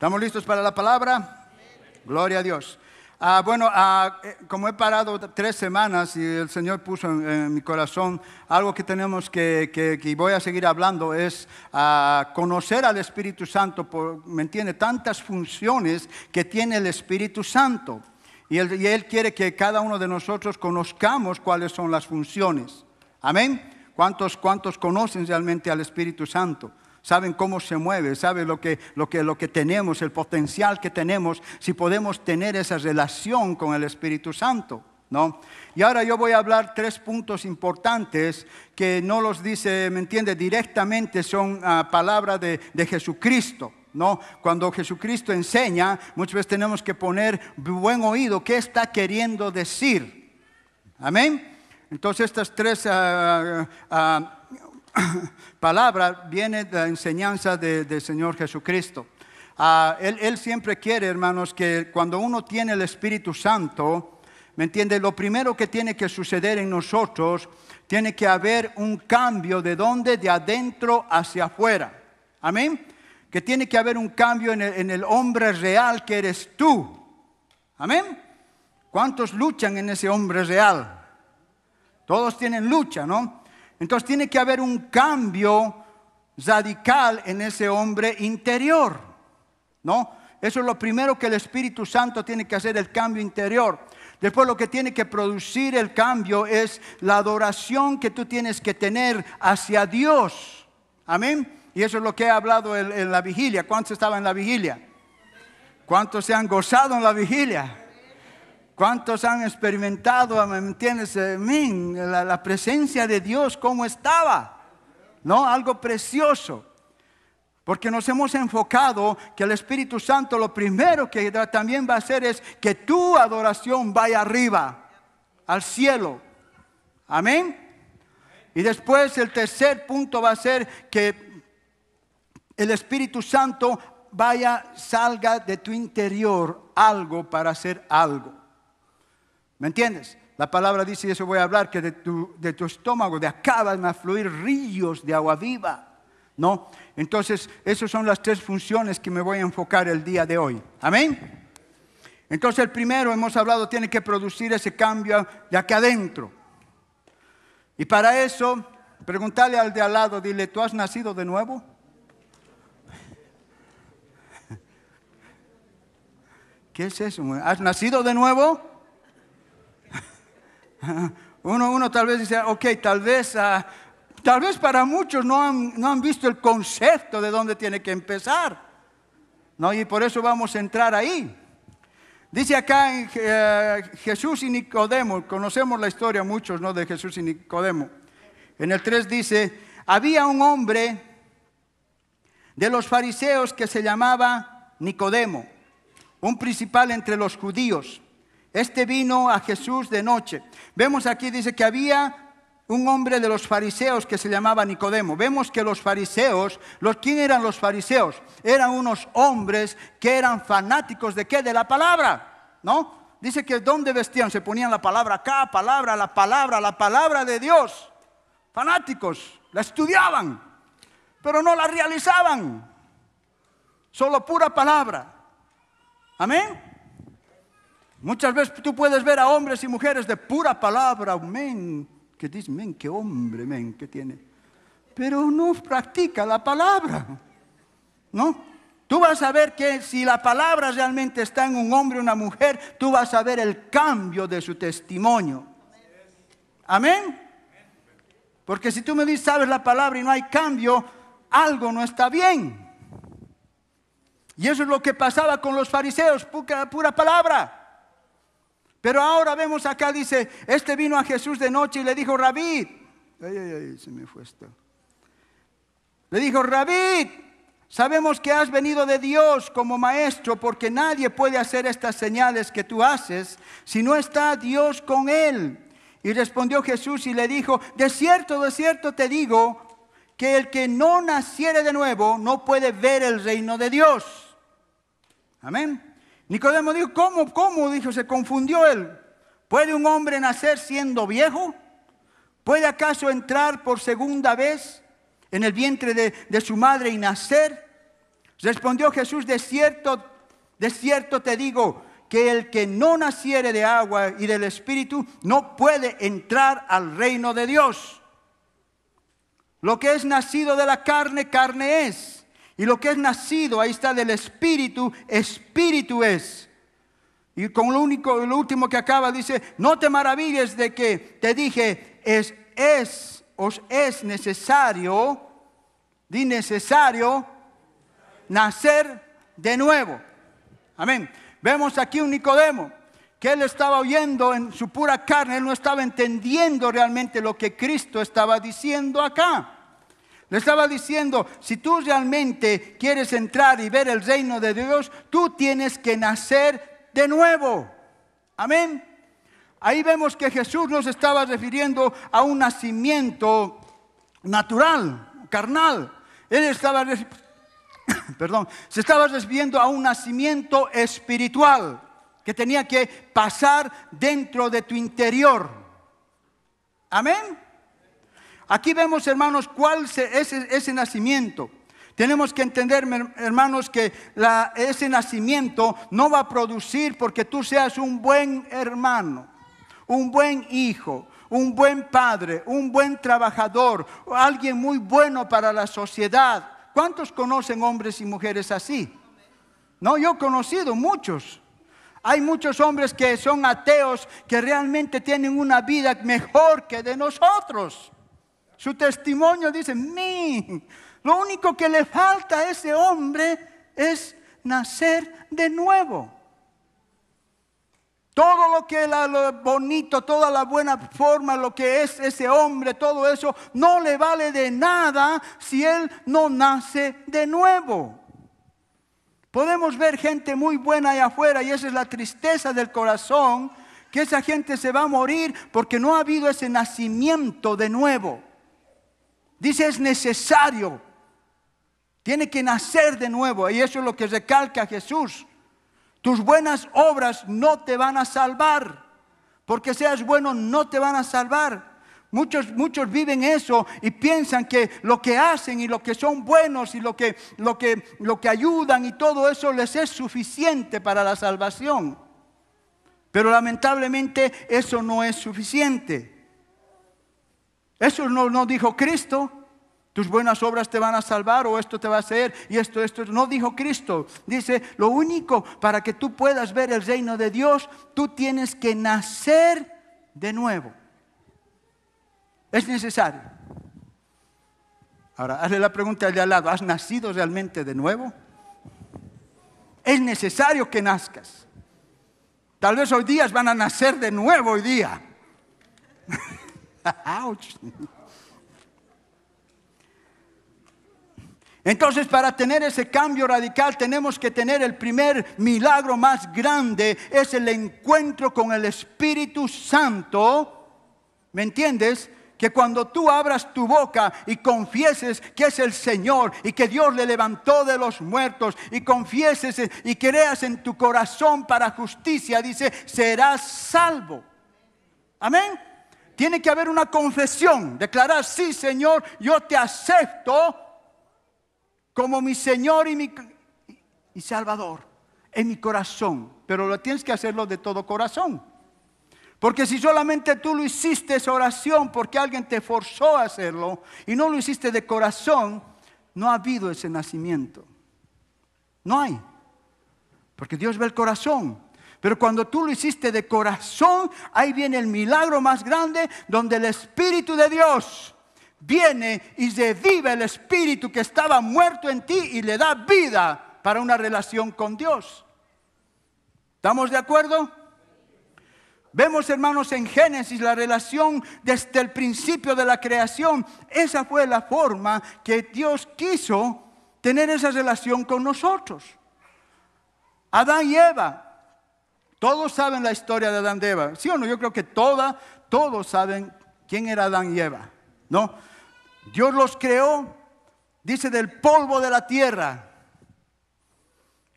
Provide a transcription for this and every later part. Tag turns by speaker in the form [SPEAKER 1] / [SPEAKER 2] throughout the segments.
[SPEAKER 1] ¿Estamos listos para la palabra? Gloria a Dios. Ah, bueno, ah, eh, como he parado tres semanas y el Señor puso en, mi corazón algo que tenemos que, que, voy a seguir hablando es ah, conocer al Espíritu Santo, ¿me entiende? Tantas funciones que tiene el Espíritu Santo. Y él, y él quiere que cada uno de nosotros conozcamos cuáles son las funciones. Amén. ¿Cuántos, ¿Cuántos conocen realmente al Espíritu Santo? saben cómo se mueve, saben lo que, lo, que, lo que tenemos, el potencial que tenemos, si podemos tener esa relación con el Espíritu Santo. ¿No? Y ahora yo voy a hablar tres puntos importantes que no los dice, ¿me entiende? Directamente son ah, palabras de, Jesucristo. ¿no? Cuando Jesucristo enseña, muchas veces tenemos que poner buen oído, ¿qué está queriendo decir? Amén. Entonces estas tres ah, ah, palabra viene de la enseñanza del Señor Jesucristo. Ah, él, siempre quiere, hermanos, que cuando uno tiene el Espíritu Santo, ¿me entiende? Lo primero que tiene que suceder en nosotros, tiene que haber un cambio de donde, de adentro hacia afuera. Amén. Que tiene que haber un cambio en el hombre real que eres tú. Amén. ¿Cuántos luchan en ese hombre real? Todos tienen lucha, ¿no? Entonces tiene que haber un cambio radical en ese hombre interior, ¿no? Eso es lo primero que el Espíritu Santo tiene que hacer, el cambio interior. Después lo que tiene que producir el cambio es la adoración que tú tienes que tener hacia Dios. Amén. Y eso es lo que he hablado en, en la vigilia. ¿Cuántos estaban en la vigilia? ¿Cuántos se han gozado en la vigilia? ¿Cuántos han experimentado, me entiendes, eh, la, la, presencia de Dios, cómo estaba? ¿No? Algo precioso. Porque nos hemos enfocado que el Espíritu Santo lo primero que también va a hacer es que tu adoración vaya arriba, al cielo. Amén. Y después el tercer punto va a ser que el Espíritu Santo vaya, salga de tu interior algo para hacer algo. ¿Me entiendes? La palabra dice, y eso voy a hablar, que de tu, estómago, de acá van a fluir ríos de agua viva. ¿No? Entonces, esas son las tres funciones que me voy a enfocar el día de hoy. Amén. Entonces, el primero, hemos hablado, tiene que producir ese cambio de aquí adentro. Y para eso, preguntarle al de al lado, dile, ¿tú has nacido de nuevo? ¿Qué es eso? ¿Has nacido de nuevo? Uno, tal vez dice, ok, tal vez, ah, tal vez para muchos no han, no han visto el concepto de dónde tiene que empezar. ¿no? Y por eso vamos a entrar ahí. Dice acá en, eh, Jesús y Nicodemo, conocemos la historia muchos, ¿no? De Jesús y Nicodemo. En el 3 dice, había un hombre de los fariseos que se llamaba Nicodemo, un principal entre los judíos. Este vino a Jesús de noche. Vemos aquí, dice que había un hombre de los fariseos que se llamaba Nicodemo. Vemos que los fariseos, los, ¿quién eran los fariseos? Eran unos hombres que eran fanáticos de qué? De la palabra, ¿no? Dice que ¿dónde vestían? Se ponían la palabra acá, palabra, la palabra, la palabra de Dios. Fanáticos, la estudiaban, pero no la realizaban. Solo pura palabra. Amén. Muchas veces tú puedes ver a hombres y mujeres de pura palabra, men, que dicen, men, qué hombre, men, que tiene. Pero no practica la palabra, ¿no? Tú vas a ver que si la palabra realmente está en un hombre o una mujer, tú vas a ver el cambio de su testimonio. Amén. Porque si tú me dices, sabes la palabra y no hay cambio, algo no está bien. Y eso es lo que pasaba con los fariseos, pura, pura palabra. Pero ahora vemos acá, dice, este vino a Jesús de noche y le dijo, Rabí, ay, ay, se me fue esto. Le dijo, Rabí, sabemos que has venido de Dios como maestro, porque nadie puede hacer estas señales que tú haces si no está Dios con él. Y respondió Jesús y le dijo, de cierto, de cierto te digo, que el que no naciere de nuevo no puede ver el reino de Dios. Amén. Nicodemo dijo, ¿cómo? ¿Cómo? Dijo, se confundió él. ¿Puede un hombre nacer siendo viejo? ¿Puede acaso entrar por segunda vez en el vientre de, de su madre y nacer? Respondió Jesús, de cierto, de cierto te digo, que el que no naciere de agua y del Espíritu no puede entrar al reino de Dios. Lo que es nacido de la carne, carne es. Y lo que es nacido, ahí está del Espíritu, Espíritu es. Y con lo único, lo último que acaba dice, no te maravilles de que te dije, es, es, os es necesario, di necesario, nacer de nuevo. Amén. Vemos aquí un Nicodemo que él estaba oyendo en su pura carne, él no estaba entendiendo realmente lo que Cristo estaba diciendo acá. Le estaba diciendo, si tú realmente quieres entrar y ver el reino de Dios, tú tienes que nacer de nuevo. Amén. Ahí vemos que Jesús nos estaba refiriendo a un nacimiento natural, carnal. Él estaba, perdón, se estaba refiriendo a un nacimiento espiritual que tenía que pasar dentro de tu interior. Amén. Aquí vemos, hermanos, cuál es ese nacimiento. Tenemos que entender, hermanos, que ese nacimiento no va a producir porque tú seas un buen hermano, un buen hijo, un buen padre, un buen trabajador, alguien muy bueno para la sociedad. ¿Cuántos conocen hombres y mujeres así? No, yo he conocido muchos. Hay muchos hombres que son ateos que realmente tienen una vida mejor que de nosotros. Su testimonio dice, mí, lo único que le falta a ese hombre es nacer de nuevo. Todo lo que es bonito, toda la buena forma, lo que es ese hombre, todo eso, no le vale de nada si él no nace de nuevo. Podemos ver gente muy buena allá afuera y esa es la tristeza del corazón, que esa gente se va a morir porque no ha habido ese nacimiento de nuevo. Dice, es necesario. Tiene que nacer de nuevo. Y eso es lo que recalca Jesús. Tus buenas obras no te van a salvar. Porque seas bueno, no te van a salvar. Muchos, muchos viven eso y piensan que lo que hacen y lo que son buenos y lo que, lo, que, lo que ayudan y todo eso les es suficiente para la salvación. Pero lamentablemente eso no es suficiente. Eso no, dijo Cristo. Tus buenas obras te van a salvar o esto te va a hacer y esto, esto. No dijo Cristo. Dice, lo único para que tú puedas ver el reino de Dios, tú tienes que nacer de nuevo. Es necesario. Ahora, hazle la pregunta al de al lado, ¿has nacido realmente de nuevo? Es necesario que nazcas. Tal vez hoy días van a nacer de nuevo hoy día. Entonces, para tener ese cambio radical, tenemos que tener el primer milagro más grande, es el encuentro con el Espíritu Santo. ¿Me entiendes? Que cuando tú abras tu boca y confieses que es el Señor y que Dios le levantó de los muertos y confieses y creas en tu corazón para justicia, dice, serás salvo. Amén. Tiene que haber una confesión, declarar, sí Señor, yo te acepto como mi Señor y mi Salvador en mi corazón. Pero lo tienes que hacerlo de todo corazón. Porque si solamente tú lo hiciste esa oración porque alguien te forzó a hacerlo y no lo hiciste de corazón, no ha habido ese nacimiento. No hay. Porque Dios ve el corazón. Pero cuando tú lo hiciste de corazón, ahí viene el milagro más grande donde el Espíritu de Dios viene y revive el Espíritu que estaba muerto en ti y le da vida para una relación con Dios. ¿Estamos de acuerdo? Vemos, hermanos, en Génesis la relación desde el principio de la creación. Esa fue la forma que Dios quiso tener esa relación con nosotros. Adán y Eva, todos saben la historia de Adán y Eva. ¿Sí o no? Yo creo que toda, todos saben quién era Adán y Eva. ¿No? Dios los creó, dice, del polvo de la tierra.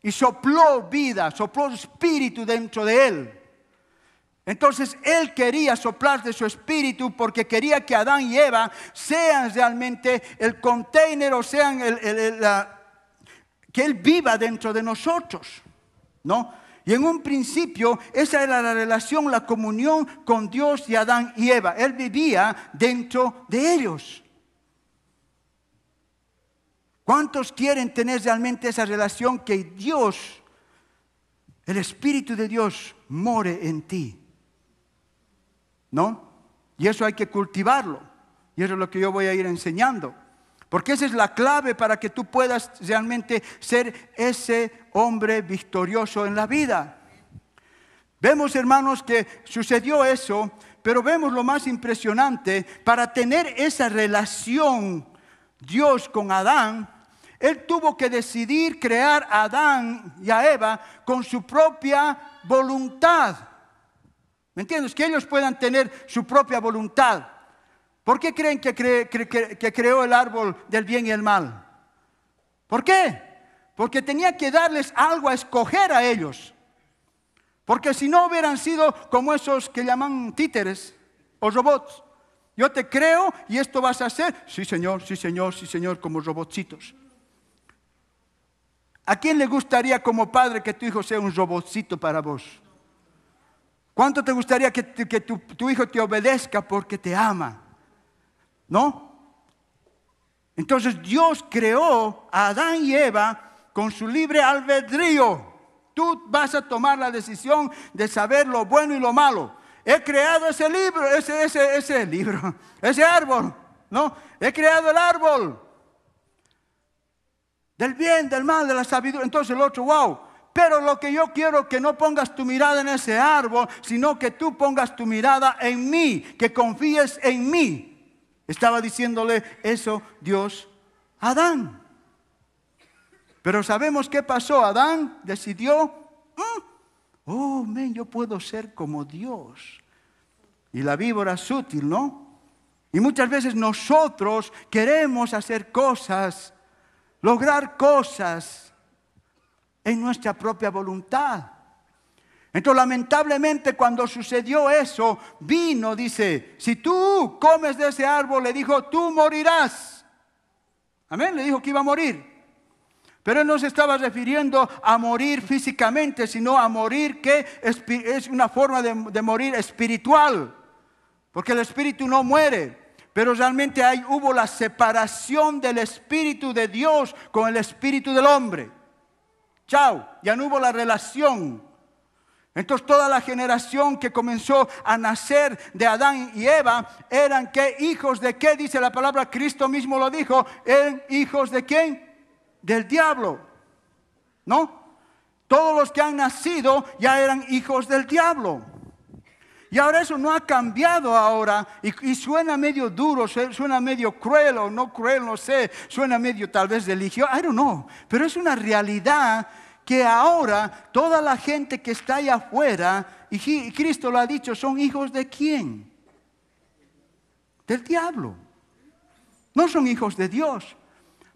[SPEAKER 1] Y sopló vida, sopló espíritu dentro de él. Entonces Él quería soplar de su espíritu porque quería que Adán y Eva sean realmente el container o sean el, que Él viva dentro de nosotros. ¿No? Y en un principio esa era la relación, la comunión con Dios y Adán y Eva. Él vivía dentro de ellos. ¿Cuántos quieren tener realmente esa relación que Dios, el Espíritu de Dios, more en ti? ¿No? Y eso hay que cultivarlo. Y eso es lo que yo voy a ir enseñando. Porque esa es la clave para que tú puedas realmente ser ese hombre victorioso en la vida. Vemos, hermanos, que sucedió eso, pero vemos lo más impresionante, para tener esa relación Dios con Adán, él tuvo que decidir crear a Adán y a Eva con su propia voluntad. ¿Me entiendes? Que ellos puedan tener su propia voluntad. ¿Por qué creen que, creó el árbol del bien y el mal? ¿Por qué? Porque tenía que darles algo a escoger a ellos. Porque si no hubieran sido como esos que llaman títeres o robots. Yo te creo y esto vas a hacer. Sí, señor, sí, señor, sí, señor, como robotcitos. ¿A quién le gustaría como padre que tu hijo sea un robotcito para vos? ¿Cuánto te gustaría que, tu hijo te obedezca porque te ama? ¿No? Entonces Dios creó a Adán y Eva con su libre albedrío. Tú vas a tomar la decisión de saber lo bueno y lo malo. He creado ese libro, ese, ese, ese libro, ese árbol, ¿no? He creado el árbol del bien, del mal, de la sabiduría. Entonces el otro, wow. Pero lo que yo quiero que no pongas tu mirada en ese árbol, sino que tú pongas tu mirada en mí, que confíes en mí. Estaba diciéndole eso Dios a Adán. Pero sabemos qué pasó. Adán decidió, mm, oh, men, yo puedo ser como Dios. Y la víbora es sutil, ¿no? Y muchas veces nosotros queremos hacer cosas, lograr cosas en nuestra propia voluntad. Entonces, lamentablemente, cuando sucedió eso, vino, dice, si tú comes de ese árbol, le dijo, tú morirás. Amén, le dijo que iba a morir. Pero él no se estaba refiriendo a morir físicamente, sino a morir que es una forma de, morir espiritual, porque el espíritu no muere. Pero realmente ahí hubo la separación del espíritu de Dios con el espíritu del hombre. Chao, ya no hubo la relación entonces toda la generación que comenzó a nacer de Adán y Eva eran que hijos de qué dice la palabra, Cristo mismo lo dijo, eran hijos de quién? Del diablo. ¿No? Todos los que han nacido ya eran hijos del diablo. Y ahora eso no ha cambiado ahora y, suena medio duro, suena medio cruel o no cruel, no sé, suena medio tal vez religioso, I don't know, pero es una realidad que ahora toda la gente que está allá afuera, y Cristo lo ha dicho, son hijos de quién? Del diablo. No son hijos de Dios.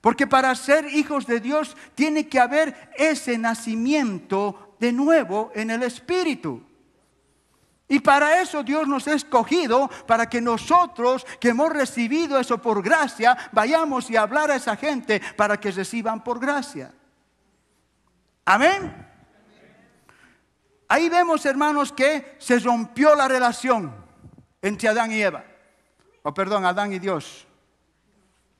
[SPEAKER 1] Porque para ser hijos de Dios tiene que haber ese nacimiento de nuevo en el Espíritu. Y para eso Dios nos ha escogido, para que nosotros que hemos recibido eso por gracia, vayamos y hablar a esa gente para que reciban por gracia. Amén. Ahí vemos, hermanos, que se rompió la relación entre Adán y Eva. O oh, perdón, Adán y Dios.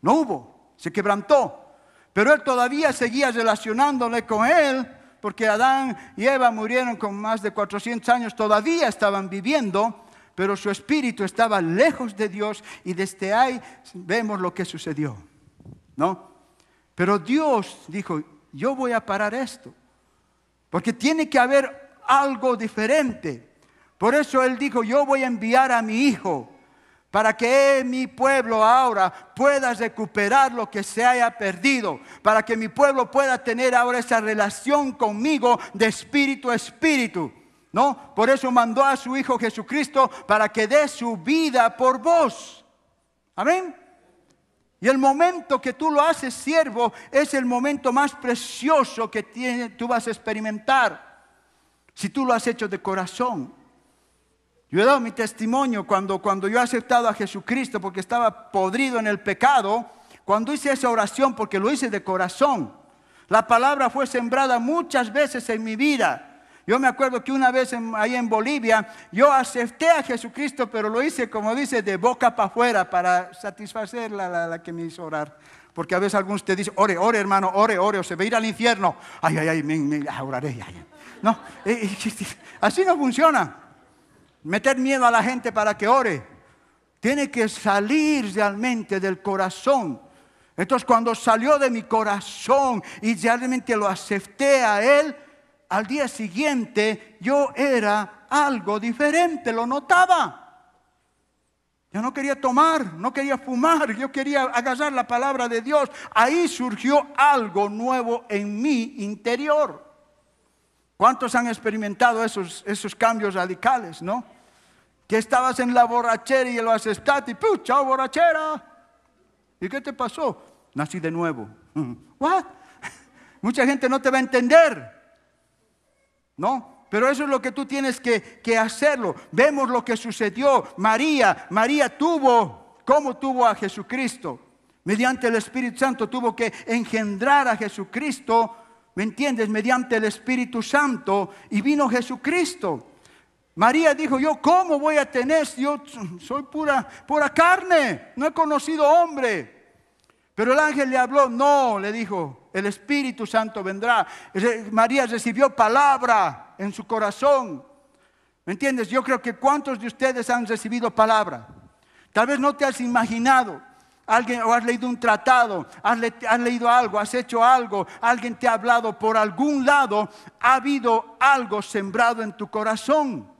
[SPEAKER 1] No hubo, se quebrantó. Pero él todavía seguía relacionándole con él, porque Adán y Eva murieron con más de 400 años, todavía estaban viviendo, pero su espíritu estaba lejos de Dios y desde ahí vemos lo que sucedió. ¿No? Pero Dios dijo, yo voy a parar esto. Porque tiene que haber algo diferente. Por eso él dijo, yo voy a enviar a mi hijo para que mi pueblo ahora pueda recuperar lo que se haya perdido, para que mi pueblo pueda tener ahora esa relación conmigo de espíritu a espíritu. ¿No? Por eso mandó a su hijo Jesucristo para que dé su vida por vos. Amén. Y el momento que tú lo haces siervo es el momento más precioso que tú vas a experimentar. Si tú lo has hecho de corazón. Yo he dado mi testimonio cuando, cuando yo he aceptado a Jesucristo porque estaba podrido en el pecado. Cuando hice esa oración porque lo hice de corazón. La palabra fue sembrada muchas veces en mi vida. Yo me acuerdo que una vez ahí en Bolivia, yo acepté a Jesucristo, pero lo hice, como dice, de boca para afuera, para satisfacer la, la, que me hizo orar. Porque a veces algunos te dicen, ore, ore hermano, ore, ore, o se va ir al infierno. Ay, ay, ay, me, oraré. No, eh, eh, así no funciona. Meter miedo a la gente para que ore. Tiene que salir realmente del corazón. Entonces cuando salió de mi corazón y realmente lo acepté a Él, al día siguiente yo era algo diferente, lo notaba. Yo no quería tomar, no quería fumar, yo quería agarrar la palabra de Dios. Ahí surgió algo nuevo en mi interior. ¿Cuántos han experimentado esos, esos cambios radicales, no? Que estabas en la borrachera y lo aceptaste y ¡pum! ¡Chao, borrachera! ¿Y qué te pasó? Nací de nuevo. ¿What? Mucha gente no te va a entender. No, pero eso es lo que tú tienes que, hacerlo. Vemos lo que sucedió. María, María tuvo, ¿cómo tuvo a Jesucristo? Mediante el Espíritu Santo tuvo que engendrar a Jesucristo, ¿me entiendes? Mediante el Espíritu Santo y vino Jesucristo. María dijo, yo cómo voy a tener, yo soy pura, pura carne, no he conocido hombre. Pero el ángel le habló, no, le dijo, el Espíritu Santo vendrá. María recibió palabra en su corazón. ¿Me entiendes? Yo creo que cuántos de ustedes han recibido palabra. Tal vez no te has imaginado alguien o has leído un tratado, has, leído algo, has hecho algo, alguien te ha hablado por algún lado, ha habido algo sembrado en tu corazón.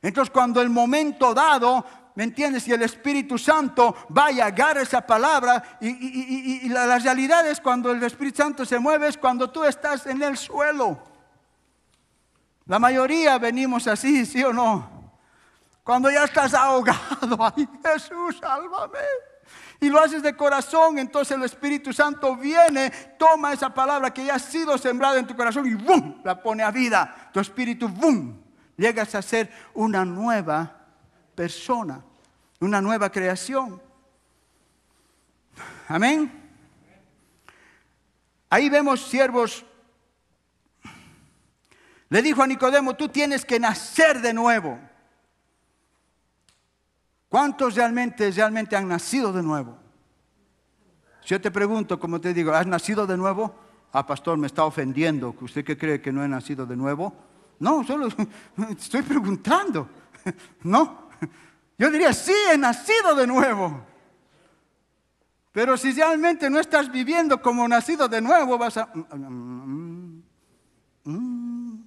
[SPEAKER 1] Entonces cuando el momento dado ¿me entiendes? Y el Espíritu Santo va a agarra esa palabra. Y, la, realidad es cuando el Espíritu Santo se mueve, es cuando tú estás en el suelo. La mayoría venimos así, ¿sí o no? Cuando ya estás ahogado, ay Jesús, sálvame. Y lo haces de corazón, entonces el Espíritu Santo viene, toma esa palabra que ya ha sido sembrada en tu corazón y ¡bum! la pone a vida. Tu espíritu ¡bum! llegas a ser una nueva persona una nueva creación. Amén. Ahí vemos siervos. Le dijo a Nicodemo, tú tienes que nacer de nuevo. ¿Cuántos realmente, realmente han nacido de nuevo? Si yo te pregunto, como te digo, ¿has nacido de nuevo? Ah, pastor, me está ofendiendo. ¿Usted qué cree que no he nacido de nuevo? No, solo estoy preguntando. No, yo diría, sí, he nacido de nuevo. Pero si realmente no estás viviendo como nacido de nuevo, vas a... Mm, mm, mm,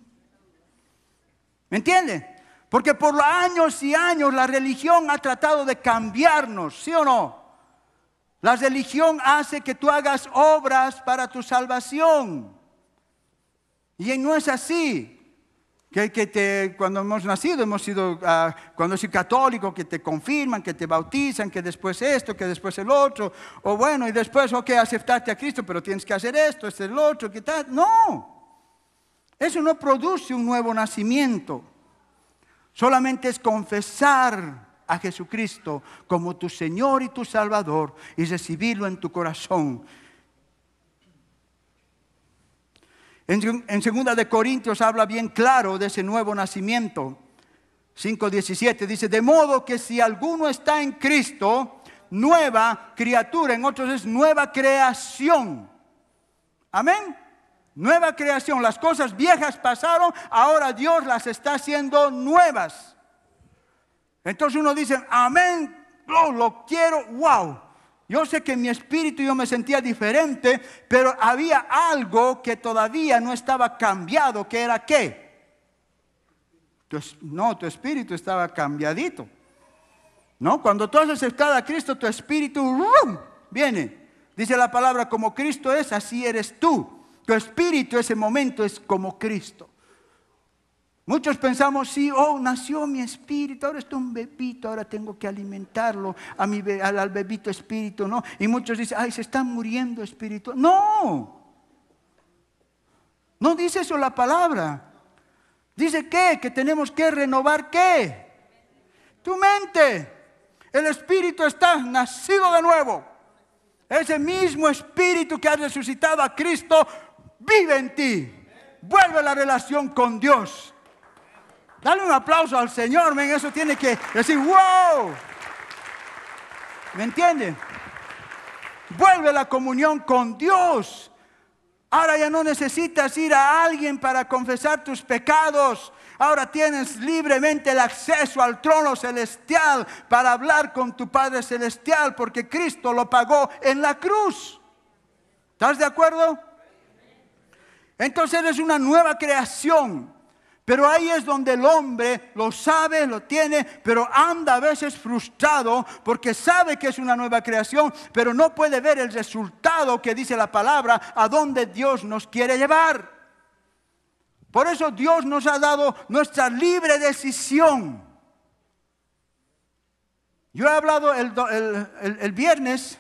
[SPEAKER 1] ¿Me entiende? Porque por años y años la religión ha tratado de cambiarnos, ¿sí o no? La religión hace que tú hagas obras para tu salvación. Y no es así. Que, te, cuando hemos nacido, hemos sido, ah, cuando soy católico, que te confirman, que te bautizan, que después esto, que después el otro, o bueno, y después, ok, aceptarte a Cristo, pero tienes que hacer esto, este, el otro, ¿qué tal. No, eso no produce un nuevo nacimiento, solamente es confesar a Jesucristo como tu Señor y tu Salvador y recibirlo en tu corazón En, segunda de Corintios habla bien claro de ese nuevo nacimiento. 5.17 dice, de modo que si alguno está en Cristo, nueva criatura, en otros es nueva creación. Amén. Nueva creación. Las cosas viejas pasaron, ahora Dios las está haciendo nuevas. Entonces uno dice, amén, oh, lo quiero, wow. Yo sé que en mi espíritu yo me sentía diferente, pero había algo que todavía no estaba cambiado, que era qué. no, tu espíritu estaba cambiadito. ¿No? Cuando tú has aceptado a Cristo, tu espíritu viene. Dice la palabra, como Cristo es, así eres tú. Tu espíritu ese momento es como Cristo. Muchos pensamos, sí, oh, nació mi espíritu, ahora está un bebito, ahora tengo que alimentarlo a mi, al, bebito espíritu, ¿no? Y muchos dicen, ay, se está muriendo espíritu. No, no dice eso la palabra. Dice ¿qué? que tenemos que renovar qué? Tu mente. El espíritu está nacido de nuevo. Ese mismo espíritu que ha resucitado a Cristo vive en ti. Vuelve la relación con Dios. Dale un aplauso al Señor, Eso tiene que decir, wow. ¿Me entienden? Vuelve la comunión con Dios. Ahora ya no necesitas ir a alguien para confesar tus pecados. Ahora tienes libremente el acceso al trono celestial para hablar con tu Padre Celestial porque Cristo lo pagó en la cruz. ¿Estás de acuerdo? Entonces eres una nueva creación. Pero ahí es donde el hombre lo sabe, lo tiene, pero anda a veces frustrado porque sabe que es una nueva creación, pero no puede ver el resultado que dice la palabra a donde Dios nos quiere llevar. Por eso Dios nos ha dado nuestra libre decisión. Yo he hablado el, el viernes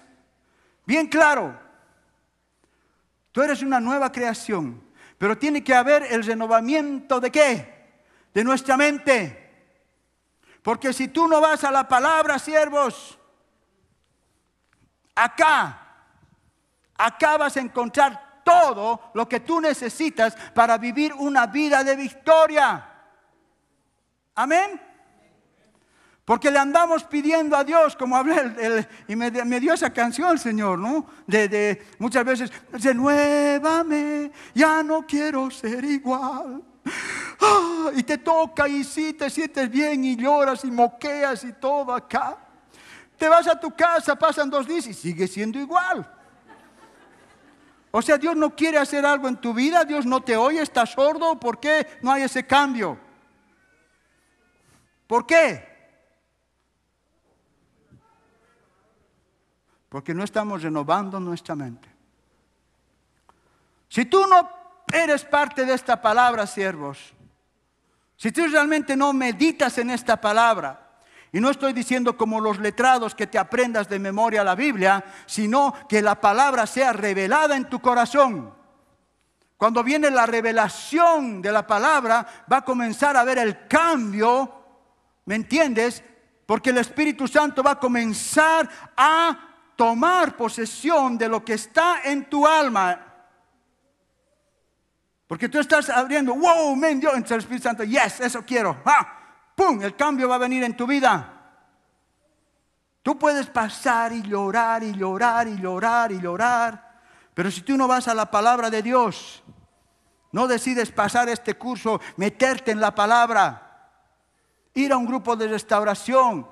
[SPEAKER 1] bien claro. Tú eres una nueva creación. Pero tiene que haber el renovamiento de qué? De nuestra mente. Porque si tú no vas a la palabra, siervos, acá, acá vas a encontrar todo lo que tú necesitas para vivir una vida de victoria. Amén. Porque le andamos pidiendo a Dios, como hablé, y me, dio esa canción, el Señor, ¿no? De, muchas veces, renuévame, ya no quiero ser igual. Ah, y te toca y sí, te sientes bien y lloras y moqueas y todo acá. Te vas a tu casa, pasan dos días y sigue siendo igual. O sea, Dios no quiere hacer algo en tu vida, Dios no te oye, estás sordo, ¿por qué no hay ese cambio? ¿Por qué? porque no estamos renovando nuestra mente. Si tú no eres parte de esta palabra, siervos, si tú realmente no meditas en esta palabra, y no estoy diciendo como los letrados que te aprendas de memoria la Biblia, sino que la palabra sea revelada en tu corazón. Cuando viene la revelación de la palabra, va a comenzar a ver el cambio, ¿me entiendes? Porque el Espíritu Santo va a comenzar a tomar posesión de lo que está en tu alma. Porque tú estás abriendo, wow, men, Dios, en el Espíritu Santo, yes, eso quiero. Ah, ¡Pum! El cambio va a venir en tu vida. Tú puedes pasar y llorar y llorar y llorar y llorar, pero si tú no vas a la palabra de Dios, no decides pasar este curso, meterte en la palabra, ir a un grupo de restauración,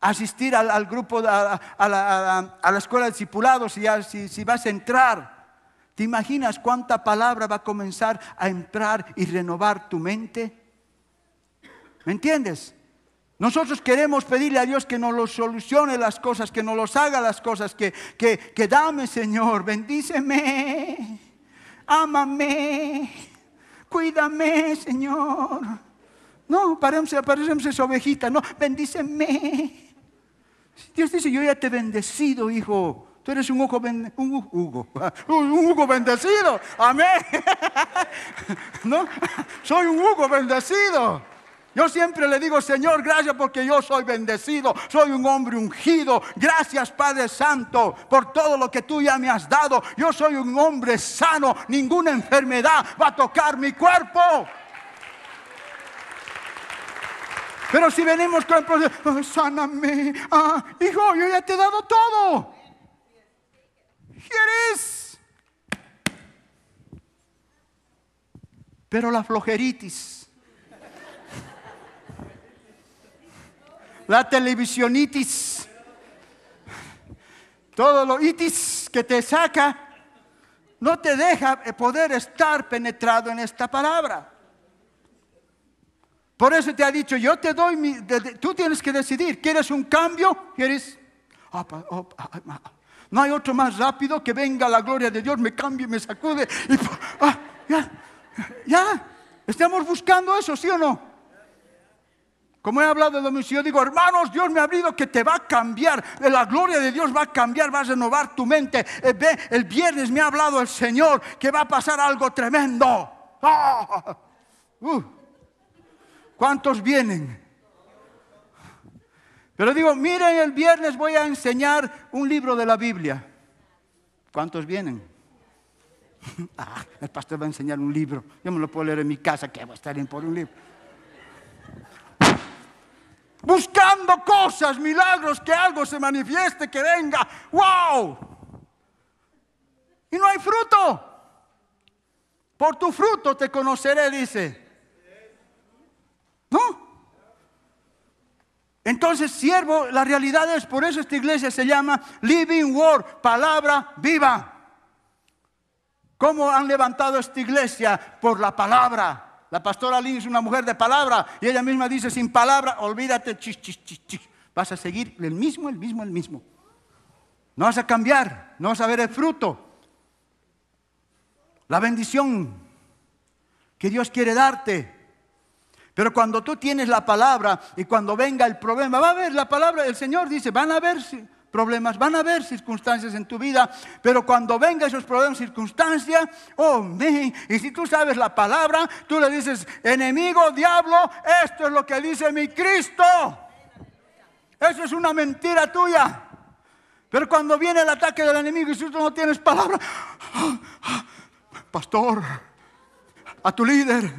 [SPEAKER 1] asistir al, grupo, a, la, escuela de discipulados, si, si, si vas a entrar. ¿Te imaginas cuánta palabra va a comenzar a entrar y renovar tu mente? ¿Me entiendes? Nosotros queremos pedirle a Dios que nos lo solucione las cosas, que nos los haga las cosas, que, dame, Señor, bendíceme, ámame, cuídame, Señor. No, parecemos, parecemos esa ovejita, no, bendíceme. Dios dice, yo ya te he bendecido, hijo. Tú eres un Hugo, un, Hugo, un Hugo bendecido. Amén. Soy un Hugo bendecido. Yo siempre le digo, Señor, gracias porque yo soy bendecido, soy un hombre ungido. Gracias, Padre Santo, por todo lo que tú ya me has dado. Yo soy un hombre sano, ninguna enfermedad va a tocar mi cuerpo. Pero si venimos con el proceso, sáname, ah, hijo, yo ya te he dado todo. ¿Quieres? Pero la flojeritis, la televisionitis, todo lo itis que te saca, no te deja poder estar penetrado en esta palabra. Por eso te ha dicho, yo te doy, mi, tú tienes que decidir, ¿quieres un cambio? ¿Quieres? Ah, oh, ah, no hay otro más rápido que venga la gloria de Dios, me cambie, me sacude. Ah, ya, ya, estamos buscando eso, ¿sí o no? Como he hablado de yo digo, hermanos, Dios me ha hablado que te va a cambiar, la gloria de Dios va a cambiar, va a renovar tu mente. Eh, ve, el viernes me ha hablado el Señor que va a pasar algo tremendo. Uh. ¿Cuántos vienen? Pero digo, miren, el viernes voy a enseñar un libro de la Biblia. ¿Cuántos vienen? Ah, el pastor va a enseñar un libro. Yo me lo puedo leer en mi casa, que voy a estar en por un libro. Buscando cosas, milagros, que algo se manifieste, que venga. ¡Wow! Y no hay fruto. Por tu fruto te conoceré, dice. No. Entonces, siervo, la realidad es, por eso esta iglesia se llama Living Word, palabra viva. ¿Cómo han levantado esta iglesia? Por la palabra. La pastora Lynn es una mujer de palabra y ella misma dice, sin palabra, olvídate, vas a seguir el mismo, el mismo, el mismo. No vas a cambiar, no vas a ver el fruto. La bendición que Dios quiere darte pero cuando tú tienes la palabra y cuando venga el problema, va a haber la palabra, del Señor dice, van a haber problemas, van a haber circunstancias en tu vida, pero cuando venga esos problemas, circunstancias, oh, mi y si tú sabes la palabra, tú le dices, enemigo, diablo, esto es lo que dice mi Cristo. Eso es una mentira tuya. Pero cuando viene el ataque del enemigo y si tú no tienes palabra, ¡Ah! ¡Ah! pastor, a tu líder,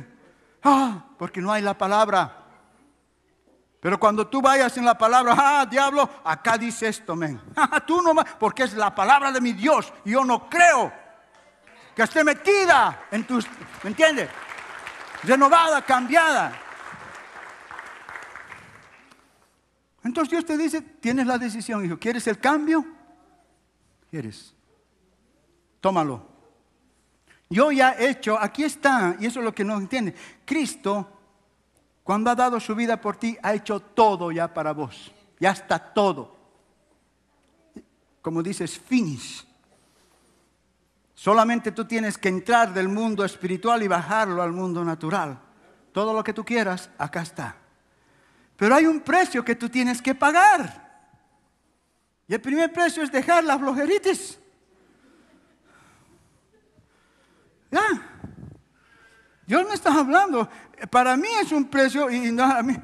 [SPEAKER 1] ah, porque no hay la palabra. Pero cuando tú vayas en la palabra, ah, diablo, acá dice esto, men. Ah, tú nomás, porque es la palabra de mi Dios. Y yo no creo que esté metida en tus, ¿me entiendes? Renovada, cambiada. Entonces Dios te dice, tienes la decisión, hijo, ¿quieres el cambio? Quieres. Tómalo. Yo ya he hecho, aquí está, y eso es lo que no entiende. Cristo, cuando ha dado su vida por ti, ha hecho todo ya para vos. Ya está todo. Como dices, finis. Solamente tú tienes que entrar del mundo espiritual y bajarlo al mundo natural. Todo lo que tú quieras, acá está. Pero hay un precio que tú tienes que pagar. Y el primer precio es dejar las flojerites Ya. Dios me está hablando. Para mí es un precio y no, a mí,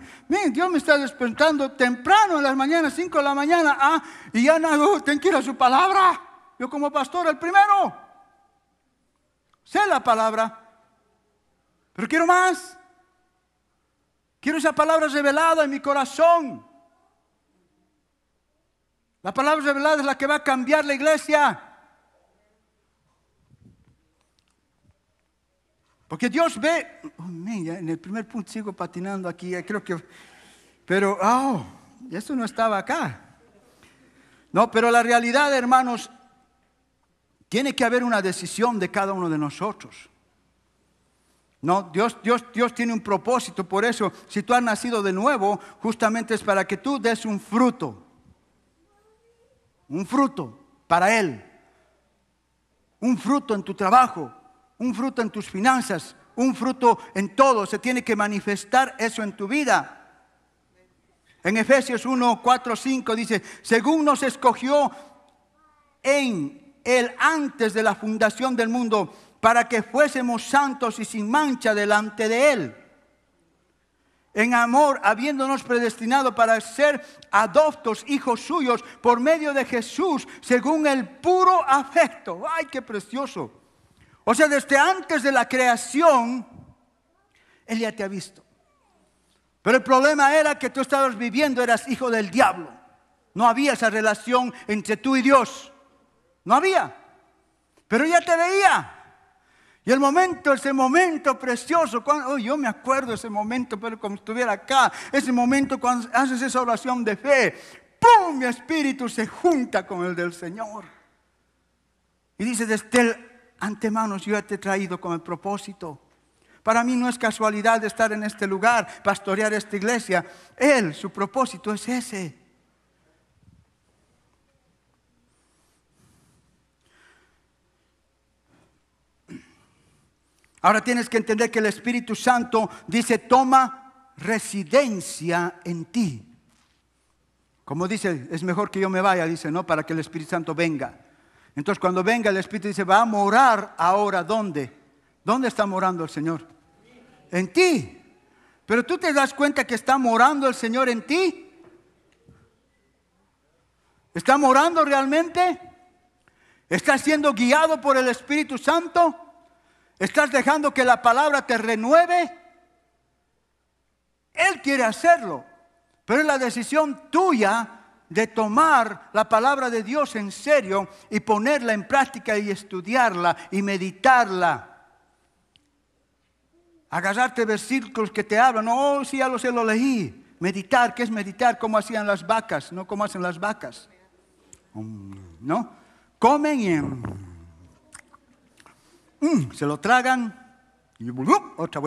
[SPEAKER 1] Dios me está despertando temprano en las mañanas, 5 de la mañana, ah, y ya no, tengo que ir a su palabra. Yo como pastor el primero. Sé la palabra, pero quiero más. Quiero esa palabra revelada en mi corazón. La palabra revelada es la que va a cambiar la iglesia. Porque Dios ve, oh, en el primer punto sigo patinando aquí, creo que, pero, oh, eso no estaba acá. No, pero la realidad, hermanos, tiene que haber una decisión de cada uno de nosotros. No, Dios, Dios, Dios tiene un propósito, por eso, si tú has nacido de nuevo, justamente es para que tú des un fruto, un fruto para Él, un fruto en tu trabajo, un fruto en tus finanzas, un fruto en todo. Se tiene que manifestar eso en tu vida. En Efesios 1, 4, 5 dice, según nos escogió en el antes de la fundación del mundo, para que fuésemos santos y sin mancha delante de Él. En amor, habiéndonos predestinado para ser adoptos hijos suyos por medio de Jesús, según el puro afecto. ¡Ay, qué precioso! O sea, desde antes de la creación, Él ya te ha visto. Pero el problema era que tú estabas viviendo, eras hijo del diablo. No había esa relación entre tú y Dios. No había. Pero ya te veía. Y el momento, ese momento precioso, cuando, oh, yo me acuerdo ese momento, pero como estuviera acá, ese momento cuando haces esa oración de fe, ¡pum! Mi espíritu se junta con el del Señor. Y dice, desde el antemano yo te he traído con el propósito. Para mí no es casualidad estar en este lugar, pastorear esta iglesia. Él, su propósito es ese. Ahora tienes que entender que el Espíritu Santo dice, toma residencia en ti. Como dice, es mejor que yo me vaya, dice, ¿no? Para que el Espíritu Santo venga. Entonces cuando venga el Espíritu dice, va a morar ahora, ¿dónde? ¿Dónde está morando el Señor? En ti. Pero tú te das cuenta que está morando el Señor en ti. ¿Está morando realmente? ¿Estás siendo guiado por el Espíritu Santo? ¿Estás dejando que la palabra te renueve? Él quiere hacerlo, pero es la decisión tuya de tomar la palabra de Dios en serio y ponerla en práctica y estudiarla y meditarla. Agarrarte versículos que te hablan, oh, sí, ya lo sé, lo leí. Meditar, ¿qué es meditar? ¿Cómo hacían las vacas, no como hacen las vacas. Mm, ¿No? Comen y mm, mm, se lo tragan otra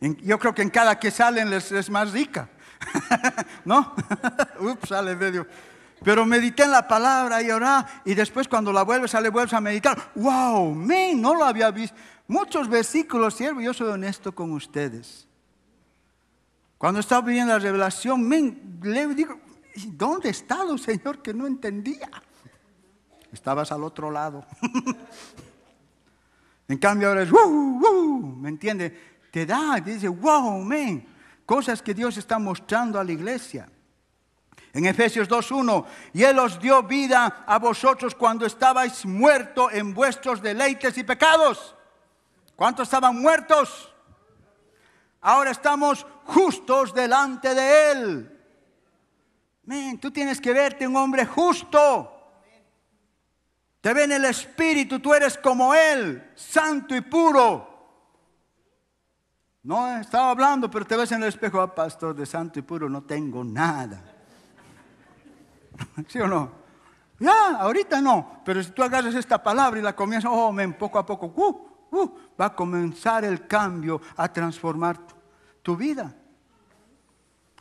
[SPEAKER 1] yo creo que en cada que salen les es más rica. ¿No? Ups, sale medio. Pero medité en la palabra y orá, y después cuando la vuelves sale vuelves a meditar. ¡Wow! ¡Men! No lo había visto. Muchos versículos, siervo, yo soy honesto con ustedes. Cuando estaba viendo la revelación, men, le digo, ¿dónde está el Señor que no entendía? Estabas al otro lado. en cambio ahora es, ¡wow! ¿Me entiende? Te da, dice, ¡wow! ¡Men! cosas que Dios está mostrando a la iglesia. En Efesios 2.1, y Él os dio vida a vosotros cuando estabais muertos en vuestros deleites y pecados. ¿Cuántos estaban muertos? Ahora estamos justos delante de Él. tú tienes que verte un hombre justo. Te ve en el Espíritu, tú eres como Él, santo y puro. No estaba hablando, pero te ves en el espejo, ah, pastor de santo y puro, no tengo nada. ¿Sí o no? Ya, ahorita no, pero si tú agarras esta palabra y la comienzas, oh, men, poco a poco, uh, uh va a comenzar el cambio a transformar tu, vida.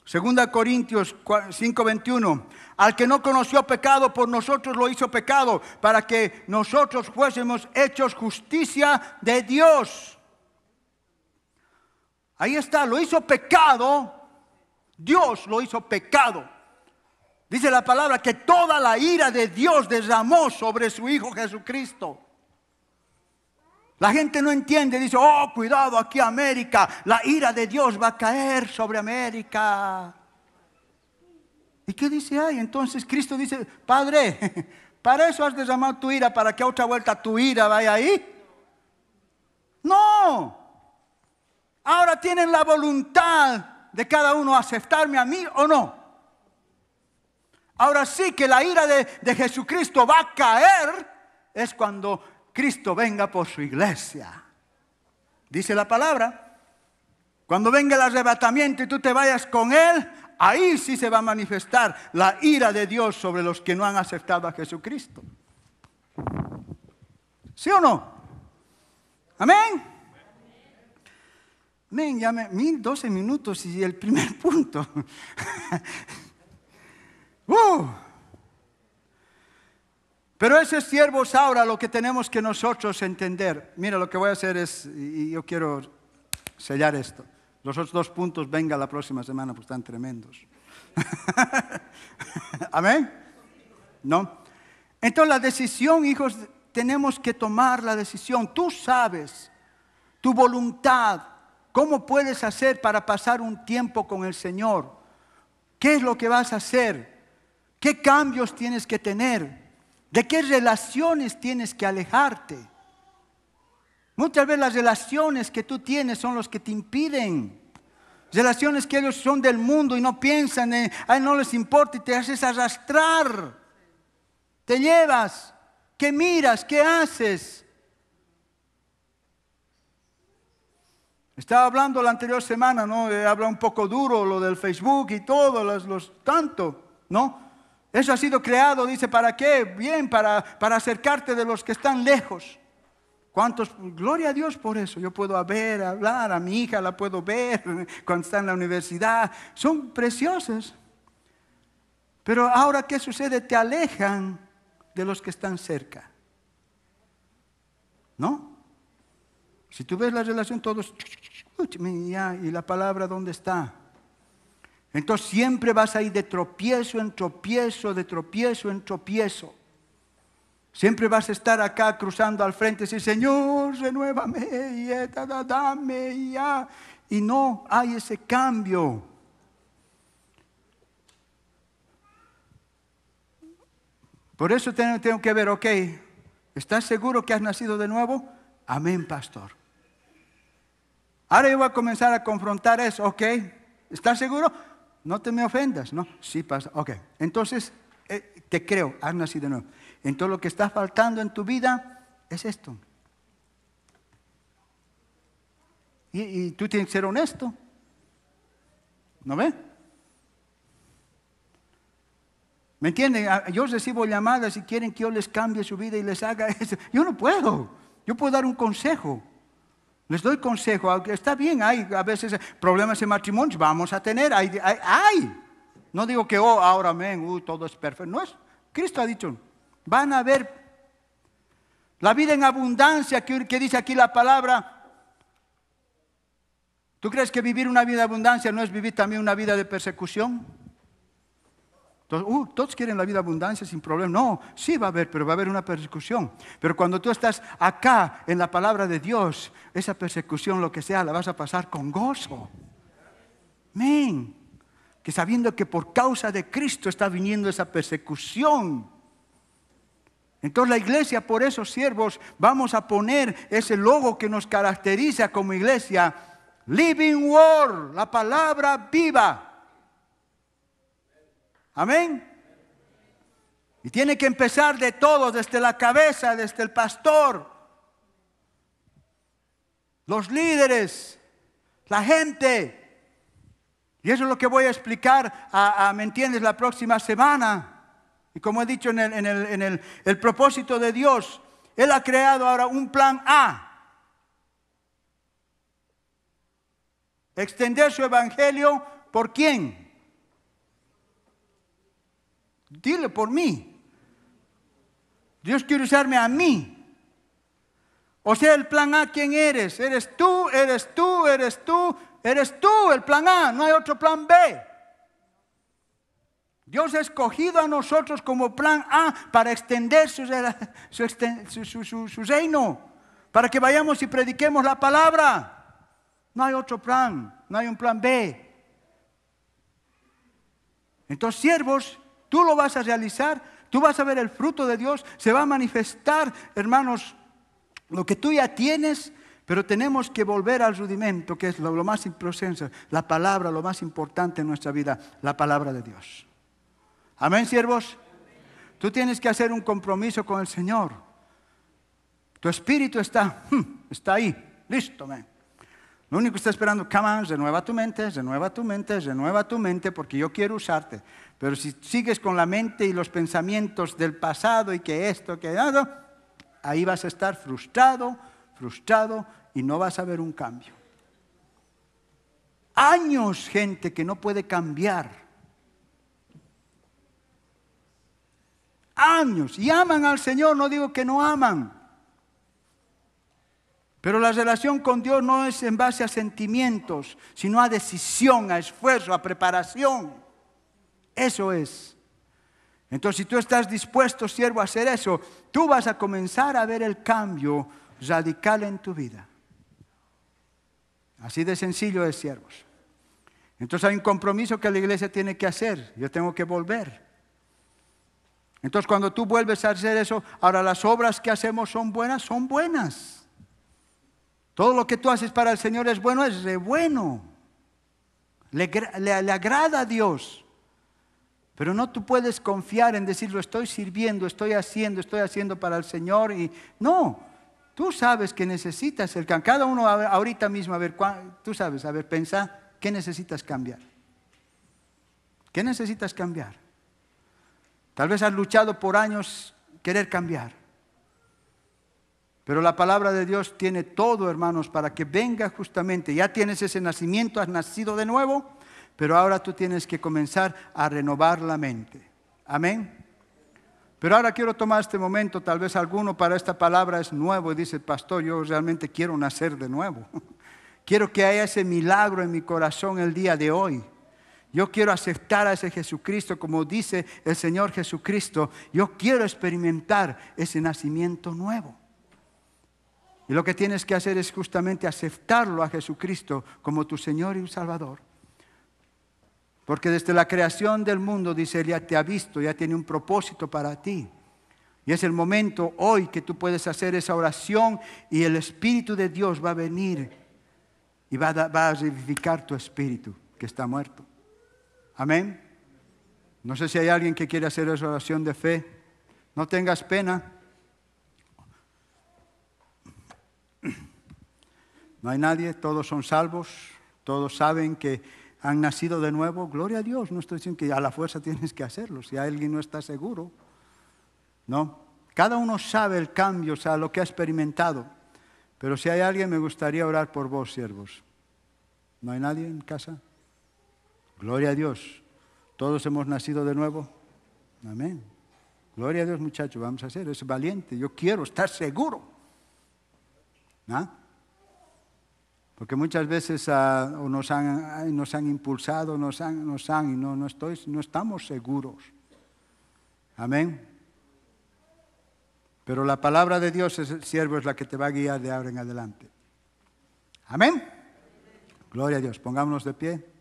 [SPEAKER 1] Segunda Corintios 5:21, al que no conoció pecado, por nosotros lo hizo pecado, para que nosotros fuésemos hechos justicia de Dios. Ahí está, lo hizo pecado. Dios lo hizo pecado. Dice la palabra que toda la ira de Dios derramó sobre su Hijo Jesucristo. La gente no entiende, dice, oh, cuidado aquí América, la ira de Dios va a caer sobre América. ¿Y qué dice ahí? Entonces Cristo dice, Padre, para eso has derramado tu ira, para que a otra vuelta tu ira vaya ahí. No, Ahora tienen la voluntad de cada uno aceptarme a mí o no. Ahora sí que la ira de, de Jesucristo va a caer es cuando Cristo venga por su iglesia. Dice la palabra, cuando venga el arrebatamiento y tú te vayas con Él, ahí sí se va a manifestar la ira de Dios sobre los que no han aceptado a Jesucristo. ¿Sí o no? Amén. Men, ya me, doce minutos y el primer punto. ¡Uh! Pero esos siervos ahora lo que tenemos que nosotros entender. Mira, lo que voy a hacer es, y yo quiero sellar esto. Los otros dos puntos venga la próxima semana, pues están tremendos. Amén. ¿No? Entonces la decisión, hijos, tenemos que tomar la decisión. Tú sabes, tu voluntad, ¿Cómo puedes hacer para pasar un tiempo con el Señor? ¿Qué es lo que vas a hacer? ¿Qué cambios tienes que tener? ¿De qué relaciones tienes que alejarte? Muchas veces las relaciones que tú tienes son los que te impiden. Relaciones que ellos son del mundo y no piensan, en, ay no les importa y te haces arrastrar. Te llevas, ¿qué miras? ¿Qué haces? Estaba hablando la anterior semana, ¿no? Eh, habla un poco duro lo del Facebook y todo, los, tanto, ¿no? Eso ha sido creado, dice, ¿para qué? Bien, para, para acercarte de los que están lejos. ¿Cuántos? Gloria a Dios por eso. Yo puedo ver, hablar, a mi hija la puedo ver cuando está en la universidad. Son preciosos. Pero ahora, ¿qué sucede? Te alejan de los que están cerca. ¿No? Si tú ves la relación, todos Ah, ¿y la palabra dónde está? Entonces siempre vas a ir de tropiezo en tropiezo, de tropiezo en tropiezo. Siempre vas a estar acá cruzando al frente y decir, Señor, renuévame, y ya. Eh, ah". Y no hay ese cambio. Por eso tengo que ver, ok, ¿estás seguro que has nacido de nuevo? Amén, pastor. Ahora yo voy a comenzar a confrontar eso, ¿ok? ¿Estás seguro? No te me ofendas, ¿no? Sí pasa, ok. Entonces, eh, te creo, has nacido de nuevo. Entonces lo que está faltando en tu vida es esto. Y, y tú tienes que ser honesto. ¿No ves? ¿Me entienden? Ah, yo recibo llamadas y quieren que yo les cambie su vida y les haga eso. Yo no puedo. Yo puedo dar un consejo. Les doy consejo, está bien, hay a veces problemas en matrimonio, vamos a tener, hay, No digo que, oh, ahora amén, uh, todo es perfecto. No es, Cristo ha dicho, van a ver la vida en abundancia que, que dice aquí la palabra. ¿Tú crees que vivir una vida de abundancia no es vivir también una vida de persecución? Uh, todos quieren la vida abundancia sin problema. No, sí va a haber, pero va a haber una persecución. Pero cuando tú estás acá en la palabra de Dios, esa persecución, lo que sea, la vas a pasar con gozo. Amén. Que sabiendo que por causa de Cristo está viniendo esa persecución. Entonces la iglesia, por esos siervos, vamos a poner ese logo que nos caracteriza como iglesia, Living Word, la palabra viva. Amén. Y tiene que empezar de todo, desde la cabeza, desde el pastor, los líderes, la gente. Y eso es lo que voy a explicar, a, ¿me entiendes?, la próxima semana. Y como he dicho en, el, en, el, en el, propósito de Dios, Él ha creado ahora un plan A. Extender su evangelio por quién? Dile por mí. Dios quiere usarme a mí. O sea, el plan A, ¿quién eres? Eres tú, eres tú, eres tú, eres tú el plan A, no hay otro plan B. Dios ha escogido a nosotros como plan A para extender su, reino, para que vayamos y prediquemos la palabra. No hay otro plan, no hay un plan B. Entonces, siervos tú lo vas a realizar, tú vas a ver el fruto de Dios, se va a manifestar, hermanos, lo que tú ya tienes, pero tenemos que volver al rudimento, que es lo, más importante, la palabra, lo más importante en nuestra vida, la palabra de Dios. Amén, siervos. Tú tienes que hacer un compromiso con el Señor. Tu espíritu está, hmm, está ahí, listo, amén. Lo único que está esperando, come on, renueva tu mente, renueva tu mente, renueva tu mente, porque yo quiero usarte. Pero si sigues con la mente y los pensamientos del pasado y que esto, que nada, ahí vas a estar frustrado, frustrado y no vas a ver un cambio. Años, gente, que no puede cambiar. Años. Y aman al Señor, no digo que no aman. Pero la relación con Dios no es en base a sentimientos, sino a decisión, a esfuerzo, a preparación. Eso es. Entonces, si tú estás dispuesto, siervo, a hacer eso, tú vas a comenzar a ver el cambio radical en tu vida. Así de sencillo es, siervos. Entonces hay un compromiso que la iglesia tiene que hacer. Yo tengo que volver. Entonces cuando tú vuelves a hacer eso, ahora las obras que hacemos son buenas, son buenas. Todo lo que tú haces para el Señor es bueno, es de bueno. le agrada a Dios. Pero no tú puedes confiar en decir, lo estoy sirviendo, estoy haciendo, estoy haciendo para el Señor. Y no, tú sabes que necesitas el Cada uno ahorita mismo, a ver, tú sabes, a ver, pensar ¿qué necesitas cambiar? ¿Qué necesitas cambiar? Tal vez has luchado por años querer cambiar. Pero la palabra de Dios tiene todo, hermanos, para que venga justamente. Ya tienes ese nacimiento, has nacido de nuevo. Pero ahora tú tienes que comenzar a renovar la mente. Amén. Pero ahora quiero tomar este momento, tal vez alguno para esta palabra es nuevo y dice, pastor, yo realmente quiero nacer de nuevo. Quiero que haya ese milagro en mi corazón el día de hoy. Yo quiero aceptar a ese Jesucristo como dice el Señor Jesucristo. Yo quiero experimentar ese nacimiento nuevo. Y lo que tienes que hacer es justamente aceptarlo a Jesucristo como tu Señor y un Salvador. Porque desde la creación del mundo, dice Él, ya te ha visto, ya tiene un propósito para ti. Y es el momento hoy que tú puedes hacer esa oración y el Espíritu de Dios va a venir y va a, va tu espíritu que está muerto. Amén. No sé si hay alguien que quiere hacer esa oración de fe. No tengas pena. No hay nadie, todos son salvos, todos saben que han nacido de nuevo, gloria a Dios. No estoy diciendo que a la fuerza tienes que hacerlo, si alguien no está seguro. No, cada uno sabe el cambio, o sea, lo que ha experimentado. Pero si hay alguien, me gustaría orar por vos, siervos. ¿No hay nadie en casa? Gloria a Dios. Todos hemos nacido de nuevo. Amén. Gloria a Dios, muchachos, vamos a hacer. Es valiente. Yo quiero estar seguro. ¿no? ¿Ah? Porque muchas veces ah, nos, han, nos, han, impulsado, nos han, nos han y no, no, estoy, no estamos seguros. Amén. Pero la palabra de Dios, es, siervo, es la que te va a guiar de ahora en adelante. Amén. Gloria a Dios. Pongámonos de pie.